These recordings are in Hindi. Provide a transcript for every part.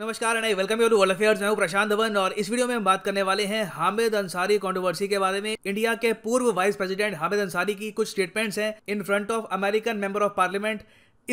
नमस्कार and welcome you to world affairs मैं हूं प्रशांत धवन और इस वीडियो में हम बात करने वाले हैं हामिद अंसारी कॉन्ट्रोवर्सी के बारे में इंडिया के पूर्व वाइस प्रेसिडेंट हामिद अंसारी की कुछ स्टेटमेंट्स हैं in front of American member of parliament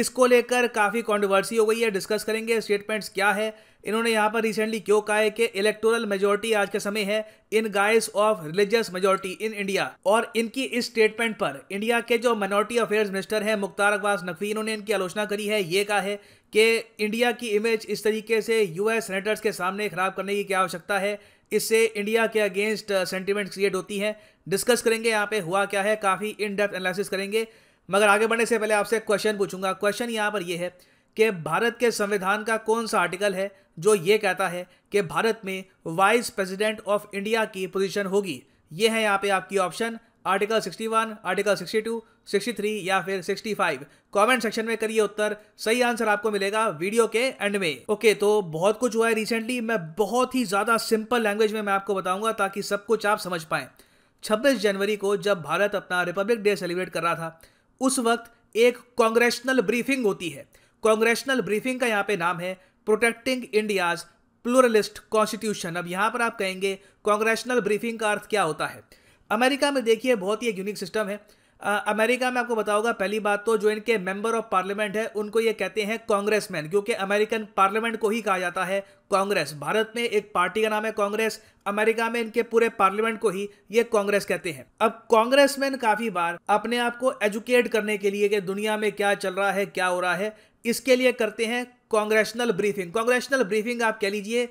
इसको लेकर काफ़ी कॉन्ट्रोवर्सी हो गई है डिस्कस करेंगे स्टेटमेंट्स क्या है इन्होंने यहाँ पर रिसेंटली क्यों कहा है कि इलेक्टोरल मेजोरिटी आज के समय है in guise of religious majority in India और इनकी इस स्टेटमेंट पर इंडिया के जो माइनॉरिटी अफेयर्स मिनिस्टर हैं मुख्तार अब्बास नकवी इन्होंने इनकी आलोचना करी है ये कहा है कि इंडिया की इमेज इस तरीके से यूएस सेनेटर्स के सामने खराब करने की क्या आवश्यकता है इससे इंडिया के अगेंस्ट सेंटिमेंट क्रिएट होती हैं डिस्कस करेंगे यहाँ पे हुआ क्या है काफ़ी इन डेप्थ एनालिसिस करेंगे मगर आगे बढ़ने से पहले आपसे क्वेश्चन पूछूंगा क्वेश्चन यहाँ पर यह है कि भारत के संविधान का कौन सा आर्टिकल है जो ये कहता है कि भारत में वाइस प्रेसिडेंट ऑफ इंडिया की पोजीशन होगी ये है यहाँ पे आपकी ऑप्शन आर्टिकल 61, आर्टिकल 62, 63 या फिर 65 कमेंट सेक्शन में करिए उत्तर सही आंसर आपको मिलेगा वीडियो के एंड में ओके okay, तो बहुत कुछ हुआ है रिसेंटली मैं बहुत ही ज़्यादा सिंपल लैंग्वेज में मैं आपको बताऊंगा ताकि सब कुछ आप समझ पाए 26 जनवरी को जब भारत अपना रिपब्लिक डे सेलिब्रेट कर रहा था उस वक्त एक कांग्रेशनल ब्रीफिंग होती है कांग्रेशनल ब्रीफिंग का यहाँ पे नाम है प्रोटेक्टिंग इंडियाज प्लूरलिस्ट कॉन्स्टिट्यूशन अब यहां पर आप कहेंगे कांग्रेशनल ब्रीफिंग का अर्थ क्या होता है अमेरिका में देखिए बहुत ही यूनिक सिस्टम है आ, अमेरिका में आपको बताऊंगा पहली बात तो जो इनके मेंबर ऑफ पार्लियामेंट है उनको ये कहते हैं कांग्रेसमैन क्योंकि अमेरिकन पार्लियामेंट को ही कहा जाता है कांग्रेस भारत में एक पार्टी का नाम है कांग्रेस अमेरिका में इनके पूरे पार्लियामेंट को ही ये कांग्रेस कहते हैं अब कांग्रेसमैन काफी बार अपने आप को एजुकेट करने के लिए कि दुनिया में क्या चल रहा है क्या हो रहा है इसके लिए करते हैं कांग्रेशनल ब्रीफिंग कांग्रेशनल ब्रीफिंग आप कह लीजिए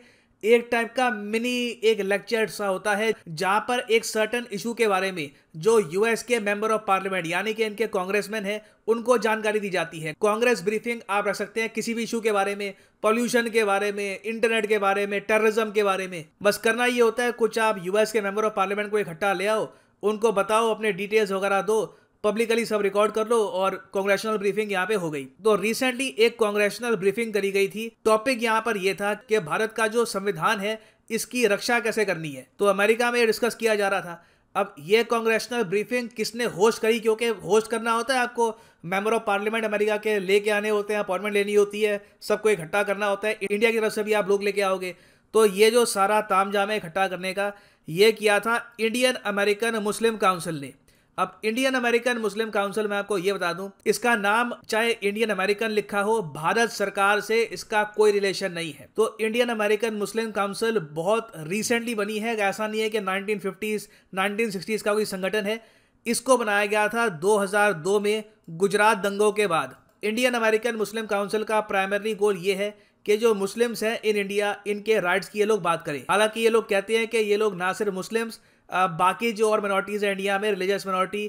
एक टाइप का मिनी एक लेक्चर सा होता है जहां पर एक सर्टन इशू के बारे में जो यूएस के मेंबर ऑफ पार्लियामेंट यानी कि इनके कांग्रेसमैन हैं उनको जानकारी दी जाती है कांग्रेस ब्रीफिंग आप रख सकते हैं किसी भी इशू के बारे में पॉल्यूशन के बारे में इंटरनेट के बारे में टेररिज्म के बारे में बस करना ये होता है कुछ आप यूएस के मेंबर ऑफ पार्लियामेंट को इकट्ठा ले आओ उनको बताओ अपने डिटेल्स वगैरह दो पब्लिकली सब रिकॉर्ड कर लो और कांग्रेशनल ब्रीफिंग यहाँ पे हो गई तो रिसेंटली एक कांग्रेशनल ब्रीफिंग करी गई थी टॉपिक यहाँ पर यह था कि भारत का जो संविधान है इसकी रक्षा कैसे करनी है तो अमेरिका में डिस्कस किया जा रहा था अब ये कांग्रेशनल ब्रीफिंग किसने होस्ट करी क्योंकि होस्ट करना होता है आपको मेंबर ऑफ पार्लियामेंट अमेरिका के लेके आने होते हैं अपॉइंटमेंट लेनी होती है सबको इकट्ठा करना होता है इंडिया की तरफ से भी आप लोग लेके आओगे तो ये जो सारा ताम जाम है इकट्ठा करने का ये किया था इंडियन अमेरिकन मुस्लिम काउंसिल ने अब इंडियन अमेरिकन मुस्लिम काउंसिल में आपको यह बता दूं इसका नाम चाहे इंडियन अमेरिकन लिखा हो भारत सरकार से इसका कोई रिलेशन नहीं है तो इंडियन अमेरिकन मुस्लिम काउंसिल बहुत रिसेंटली बनी है ऐसा नहीं है कि 1950s 1960s का कोई संगठन है इसको बनाया गया था 2002 में गुजरात दंगों के बाद इंडियन अमेरिकन मुस्लिम काउंसिल का प्राइमरी गोल ये है कि जो मुस्लिम्स हैं इन इंडिया इनके राइट्स की ये लोग बात करें हालांकि ये लोग कहते हैं कि ये लोग ना सिर्फ मुस्लिम्स बाकी जो और माइनॉरिटीज हैं इंडिया में रिलीजियस माइनॉरिटी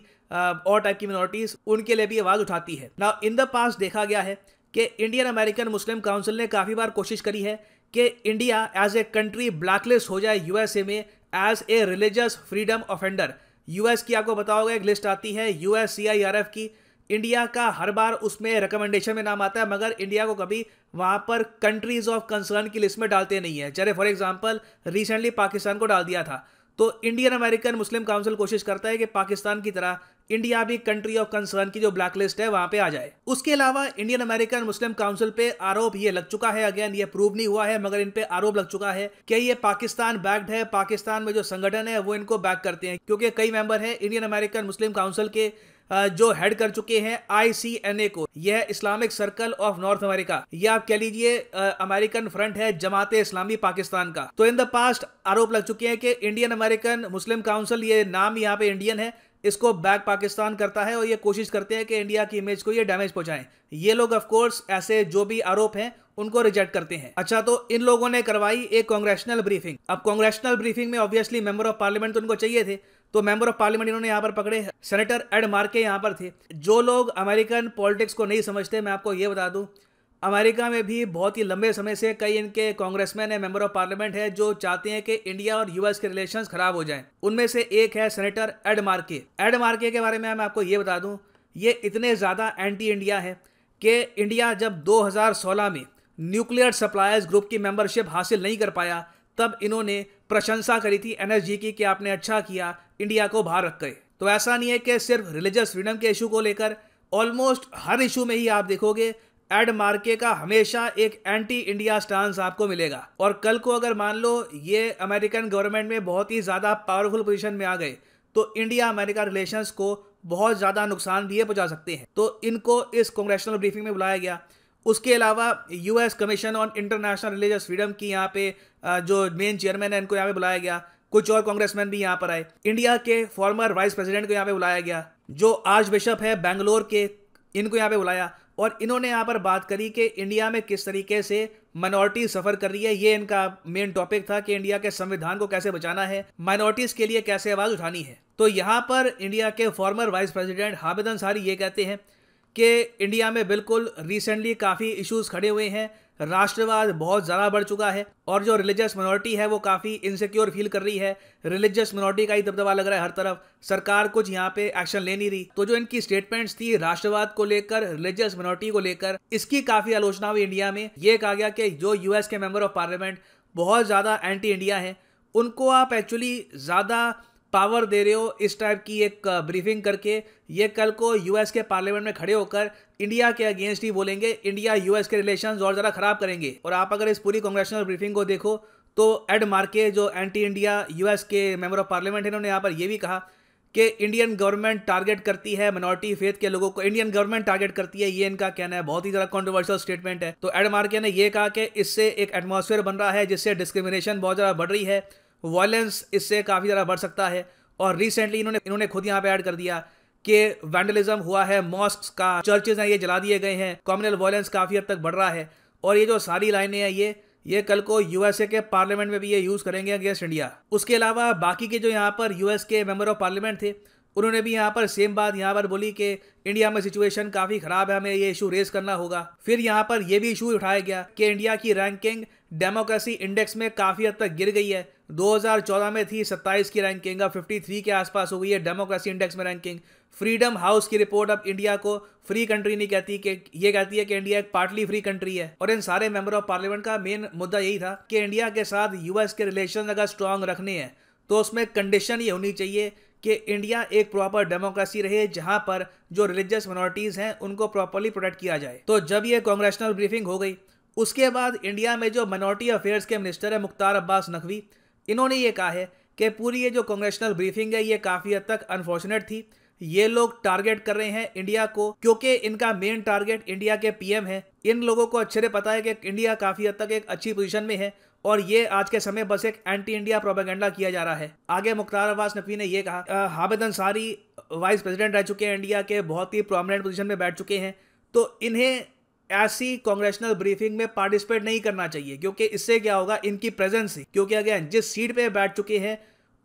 और टाइप की माइनॉरिटीज उनके लिए भी आवाज़ उठाती है ना इन द पास देखा गया है कि इंडियन अमेरिकन मुस्लिम काउंसिल ने काफ़ी बार कोशिश करी है कि India as a country blacklist हो जाए यूएसए में as a religious freedom offender US की आपको बताओगे एक लिस्ट आती है यूएस सीआईआरएफ की इंडिया का हर बार उसमें रिकमेंडेशन में नाम आता है मगर इंडिया को कभी वहाँ पर कंट्रीज ऑफ कंसर्न की लिस्ट में डालते नहीं है जैसे फॉर एग्जांपल रिसेंटली पाकिस्तान को डाल दिया था तो इंडियन अमेरिकन मुस्लिम काउंसिल कोशिश करता है कि पाकिस्तान की तरह इंडिया भी कंट्री ऑफ कंसर्न की जो ब्लैक लिस्ट है वहां पे आ जाए उसके अलावा इंडियन अमेरिकन मुस्लिम काउंसिल पे आरोप ये लग चुका है अगेन ये प्रूव नहीं हुआ है मगर इन पे आरोप लग चुका है कि ये पाकिस्तान बैक्ड है पाकिस्तान में जो संगठन है वो इनको बैक करते हैं क्योंकि कई मेंबर है इंडियन अमेरिकन मुस्लिम काउंसिल के जो हेड कर चुके हैं आईसीएनए को यह Islamic circle of North America यह आप कह लीजिए अमेरिकन फ्रंट है जमात इस्लामी पाकिस्तान का तो इन द पास्ट आरोप लग चुके हैं कि इंडियन अमेरिकन मुस्लिम काउंसिल ये नाम यहाँ पे इंडियन है इसको बैक पाकिस्तान करता है और ये कोशिश करते हैं कि इंडिया की इमेज को ये डैमेज पहुंचाएं ये लोग कोर्स ऐसे जो भी आरोप हैं उनको रिजेक्ट करते हैं अच्छा तो इन लोगों ने करवाई एक कांग्रेशनल ब्रीफिंग अब कांग्रेशनल ब्रीफिंग में ऑब्वियसली मेंबर ऑफ पार्लियामेंट तो उनको चाहिए थे तो मेंबर ऑफ पार्लियामेंट इन्होंने यहाँ पर पकड़े सेनेटर एड मार्के यहाँ पर थे जो लोग अमेरिकन पॉलिटिक्स को नहीं समझते मैं आपको ये बता दूं अमेरिका में भी बहुत ही लंबे समय से कई इनके कांग्रेसमैन है मेंबर ऑफ पार्लियामेंट है जो चाहते हैं कि इंडिया और यूएस के रिलेशन खराब हो जाएं। उनमें से एक है सेनेटर एड मार्के एड मार्के के बारे में मैं आपको ये बता दूं ये इतने ज़्यादा एंटी इंडिया है कि इंडिया जब 2016 में न्यूक्लियर सप्लायर्स ग्रुप की मेंबरशिप हासिल नहीं कर पाया तब इन्होंने प्रशंसा करी थी एन की कि आपने अच्छा किया इंडिया को बाहर रख गए तो ऐसा नहीं है कि सिर्फ रिलीजियस फ्रीडम के इशू को लेकर ऑलमोस्ट हर इशू में ही आप देखोगे एड मार्के का हमेशा एक एंटी इंडिया स्टांस आपको मिलेगा और कल को अगर मान लो ये अमेरिकन गवर्नमेंट में बहुत ही ज़्यादा पावरफुल पोजीशन में आ गए तो इंडिया अमेरिका रिलेशंस को बहुत ज़्यादा नुकसान भी पहुंचा सकते हैं तो इनको इस कॉन्ग्रेशनल ब्रीफिंग में बुलाया गया उसके अलावा US commission on international religious freedom की यहाँ पे जो मेन चेयरमैन है इनको यहाँ पे बुलाया गया कुछ और कांग्रेसमैन भी यहाँ पर आए इंडिया के फॉर्मर वाइस प्रेसिडेंट को यहाँ पे बुलाया गया जो आर्च बिशप है बेंगलोर के इनको यहाँ पे बुलाया और इन्होंने यहाँ पर बात करी कि इंडिया में किस तरीके से माइनॉरिटी सफ़र कर रही है ये इनका मेन टॉपिक था कि इंडिया के संविधान को कैसे बचाना है माइनॉरिटीज़ के लिए कैसे आवाज़ उठानी है तो यहाँ पर इंडिया के former vice president Hamid Ansari ये कहते हैं कि इंडिया में बिल्कुल रिसेंटली काफ़ी इश्यूज खड़े हुए हैं राष्ट्रवाद बहुत ज़्यादा बढ़ चुका है और जो रिलीजियस मिनोरिटी है वो काफ़ी इनसिक्योर फील कर रही है रिलीजियस मिनोरिटी का ही दबदबा लग रहा है हर तरफ सरकार कुछ यहाँ पे एक्शन ले नहीं रही तो जो इनकी स्टेटमेंट्स थी राष्ट्रवाद को लेकर रिलीजियस मिनोरिटी को लेकर इसकी काफ़ी आलोचना हुई इंडिया में ये कहा गया कि जो यूएस के मेम्बर ऑफ पार्लियामेंट बहुत ज़्यादा एंटी इंडिया है उनको आप एक्चुअली ज़्यादा पावर दे रहे हो इस टाइप की एक ब्रीफिंग करके ये कल को यूएस के पार्लियामेंट में खड़े होकर इंडिया के अगेंस्ट ही बोलेंगे इंडिया यूएस के रिलेशन और ज़्यादा ख़राब करेंगे और आप अगर इस पूरी कांग्रेसनल ब्रीफिंग को देखो तो एड मार्के जो एंटी इंडिया यूएस के मेंबर ऑफ पार्लियामेंट है उन्होंने यहाँ पर यह भी कहा कि इंडियन गवर्नमेंट टारगेट करती है माइनॉरिटी फेथ के लोगों को इंडियन गवर्नमेंट टारगेट करती है ये इनका कहना है बहुत ही ज़्यादा कॉन्ट्रोवर्शियल स्टेटमेंट है तो एड मार्के ने यह कहा कि इससे एक एटमोसफेयर बन रहा है जिससे डिस्क्रिमिनेशन बहुत ज़्यादा बढ़ रही है वॉयलेंस इससे काफ़ी ज़्यादा बढ़ सकता है और रिसेंटली इन्होंने इन्होंने खुद यहाँ पे ऐड कर दिया कि वैंडलिज्म हुआ है मॉस्क का चर्चेज हैं ये जला दिए गए हैं कॉम्युनल वायलेंस काफ़ी हद तक बढ़ रहा है और ये जो सारी लाइनें हैं ये ये कल को यूएसए के पार्लियामेंट में भी ये यूज़ करेंगे अगेंस्ट इंडिया उसके अलावा बाकी के जो यहाँ पर यू के मेम्बर ऑफ पार्लियामेंट थे उन्होंने भी यहाँ पर सेम बात यहाँ पर बोली कि इंडिया में सिचुएशन काफ़ी ख़राब है हमें ये इशू रेज करना होगा फिर यहाँ पर यह भी इशू उठाया गया कि इंडिया की रैंकिंग डेमोक्रेसी इंडेक्स में काफ़ी हद तक गिर गई है 2014 में थी 27 की रैंकिंग अब 53 के आसपास हो गई है डेमोक्रेसी इंडेक्स में रैंकिंग फ्रीडम हाउस की रिपोर्ट अब इंडिया को फ्री कंट्री नहीं कहती कि ये कहती है कि इंडिया एक पार्टली फ्री कंट्री है और इन सारे मेंबर ऑफ पार्लियामेंट का मेन मुद्दा यही था कि इंडिया के साथ यूएस के रिलेशन अगर स्ट्रांग रखने हैं तो उसमें कंडीशन ये होनी चाहिए कि इंडिया एक प्रॉपर डेमोक्रेसी रहे जहां पर जो रिलीजियस माइनॉरिटीज़ हैं उनको प्रॉपरली प्रोटेक्ट किया जाए तो जब ये कांग्रेसनल ब्रीफिंग हो गई उसके बाद इंडिया में जो माइनॉरिटी अफेयर्स के मिनिस्टर है मुख्तार अब्बास नकवी इन्होंने ये कहा है कि पूरी ये जो कांग्रेसनल ब्रीफिंग है ये काफ़ी हद तक अनफॉर्चुनेट थी ये लोग टारगेट कर रहे हैं इंडिया को क्योंकि इनका मेन टारगेट इंडिया के पीएम है इन लोगों को अच्छे से पता है कि इंडिया काफ़ी हद तक एक अच्छी पोजीशन में है और ये आज के समय बस एक एंटी इंडिया प्रोपेगेंडा किया जा रहा है आगे मुख्तार अब्बास नकवी ने यह कहा हामिद अंसारी वाइस प्रेसिडेंट रह चुके हैं इंडिया के बहुत ही प्रोमिनेंट पोजीशन में बैठ चुके हैं तो इन्हें ऐसी कांग्रेशनल ब्रीफिंग में पार्टिसिपेट नहीं करना चाहिए क्योंकि इससे क्या होगा इनकी प्रेजेंस ही क्योंकि अगेन जिस सीट पे बैठ चुके हैं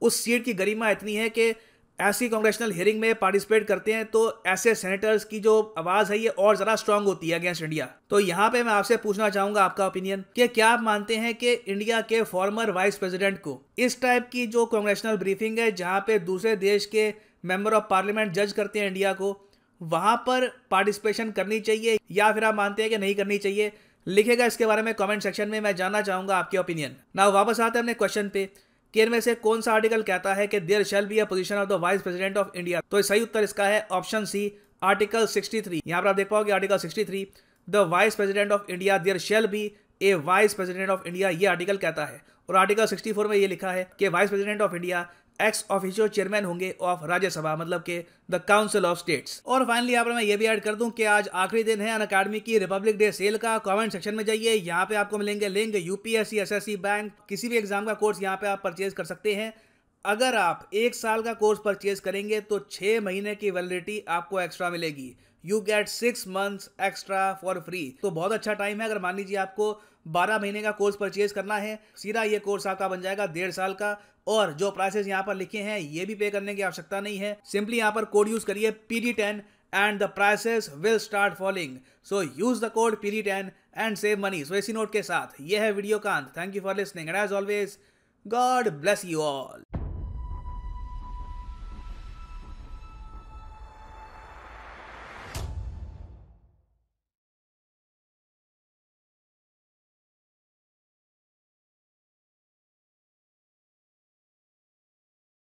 उस सीट की गरिमा इतनी है कि ऐसी कांग्रेशनल हियरिंग में पार्टिसिपेट करते हैं तो ऐसे सेनेटर्स की जो आवाज़ है ये और ज़्यादा स्ट्रांग होती है अगेंस्ट इंडिया तो यहाँ पे मैं आपसे पूछना चाहूंगा आपका ओपिनियन कि क्या आप मानते हैं कि इंडिया के फॉर्मर वाइस प्रेसिडेंट को इस टाइप की जो कांग्रेशनल ब्रीफिंग है जहाँ पे दूसरे देश के मेंबर ऑफ पार्लियामेंट जज करते हैं इंडिया को वहां पर पार्टिसिपेशन करनी चाहिए या फिर आप मानते हैं कि नहीं करनी चाहिए लिखेगा इसके बारे में कमेंट सेक्शन में मैं जानना चाहूंगा आपके ओपिनियन ना वापस आते हैं अपने क्वेश्चन पे कि इनमें से कौन सा आर्टिकल कहता है कि there shall be a position of the vice president of India तो सही उत्तर इसका है option C article sixty three यहाँ पर आप देख पाओगे article three the vice president of India there shall be a vice president of India ये आर्टिकल कहता है और आर्टिकल सिक्सटी फोर में ये लिखा है कि vice president of India ex officio chairman होंगे ऑफ राज्यसभा मतलब के द काउंसिल ऑफ स्टेट्स और फाइनली यहाँ पर मैं ये भी ऐड कर दूं कि आज आखिरी दिन है अन अकाडमी की रिपब्लिक डे सेल का कमेंट सेक्शन में जाइए यहाँ पे आपको मिलेंगे लिंक यूपीएससी एस बैंक किसी भी एग्जाम का कोर्स यहाँ पे आप परचेज कर सकते हैं अगर आप एक साल का कोर्स परचेज करेंगे तो छः महीने की वैलिडिटी आपको एक्स्ट्रा मिलेगी you get six months extra for free तो बहुत अच्छा टाइम है अगर मान लीजिए आपको बारह महीने का कोर्स परचेज करना है सीधा ये कोर्स आपका बन जाएगा डेढ़ साल का और जो प्राइसेस यहाँ पर लिखे हैं ये भी पे करने की आवश्यकता नहीं है सिंपली यहाँ पर कोड यूज करिए D ten and the prices will start following so use the code D ten and save money so इसी नोट के साथ ये है वीडियो का अंत thank you for listening and as always God bless you all